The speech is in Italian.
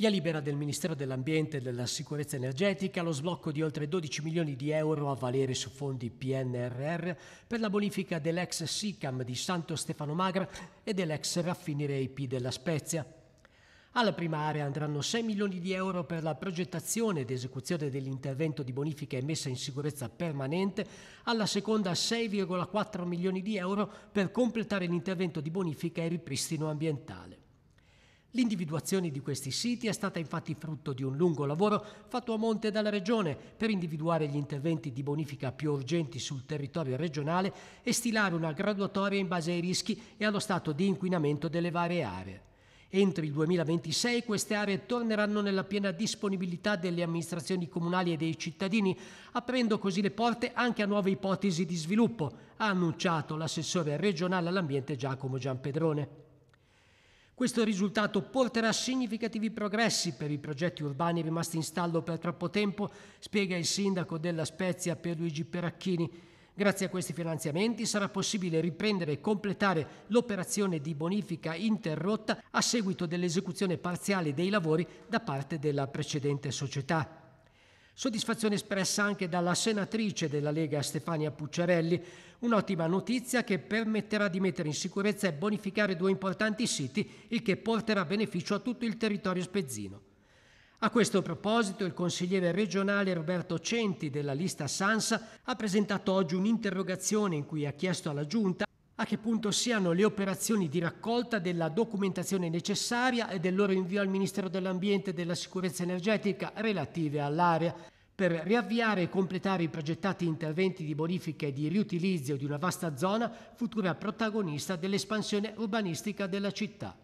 Via libera del Ministero dell'Ambiente e della Sicurezza Energetica lo sblocco di oltre 12 milioni di euro a valere su fondi PNRR per la bonifica dell'ex SICAM di Santo Stefano Magra e dell'ex raffineria IP della Spezia. Alla prima area andranno 6 milioni di euro per la progettazione ed esecuzione dell'intervento di bonifica e messa in sicurezza permanente, alla seconda 6,4 milioni di euro per completare l'intervento di bonifica e ripristino ambientale. L'individuazione di questi siti è stata infatti frutto di un lungo lavoro fatto a monte dalla Regione per individuare gli interventi di bonifica più urgenti sul territorio regionale e stilare una graduatoria in base ai rischi e allo stato di inquinamento delle varie aree. Entro il 2026 queste aree torneranno nella piena disponibilità delle amministrazioni comunali e dei cittadini, aprendo così le porte anche a nuove ipotesi di sviluppo, ha annunciato l'assessore regionale all'ambiente Giacomo Gianpedrone. Questo risultato porterà significativi progressi per i progetti urbani rimasti in stallo per troppo tempo, spiega il sindaco della Spezia Pierluigi Peracchini. Grazie a questi finanziamenti sarà possibile riprendere e completare l'operazione di bonifica interrotta a seguito dell'esecuzione parziale dei lavori da parte della precedente società. Soddisfazione espressa anche dalla senatrice della Lega Stefania Pucciarelli, un'ottima notizia che permetterà di mettere in sicurezza e bonificare due importanti siti, il che porterà beneficio a tutto il territorio spezzino. A questo proposito il consigliere regionale Roberto Centi della lista Sansa ha presentato oggi un'interrogazione in cui ha chiesto alla Giunta a che punto siano le operazioni di raccolta della documentazione necessaria e del loro invio al Ministero dell'Ambiente e della Sicurezza Energetica relative all'area per riavviare e completare i progettati interventi di bonifica e di riutilizzo di una vasta zona futura protagonista dell'espansione urbanistica della città.